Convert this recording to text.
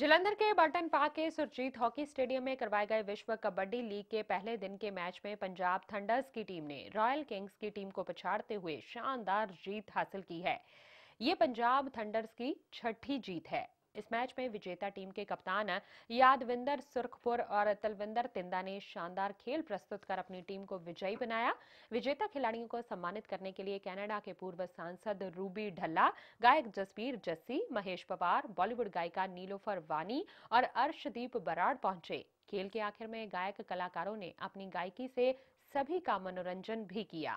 जलंधर के Burton park के Surjit hockey stadium में करवाए गए विश्व कबड्डी लीग के पहले दिन के मैच में पंजाब थंडर्स की टीम ने रॉयल किंग्स की टीम को पछाड़ते हुए शानदार जीत हासिल की है ये पंजाब थंडर्स की छठी जीत है इस मैच में विजेता टीम के कप्तान यादविंदर सुरखपुर और तलविंदर तिंदा ने शानदार खेल प्रस्तुत कर अपनी टीम को विजयी बनाया विजेता खिलाड़ियों को सम्मानित करने के लिए कनाडा के पूर्व सांसद रूबी ढल्ला गायक जसबीर जस्सी महेश पवार बॉलीवुड गायिका नीलोफर वानी और अर्शदीप बराड़ पहुंचे खेल के आखिर में गायक कलाकारों ने अपनी गायकी से सभी का मनोरंजन भी किया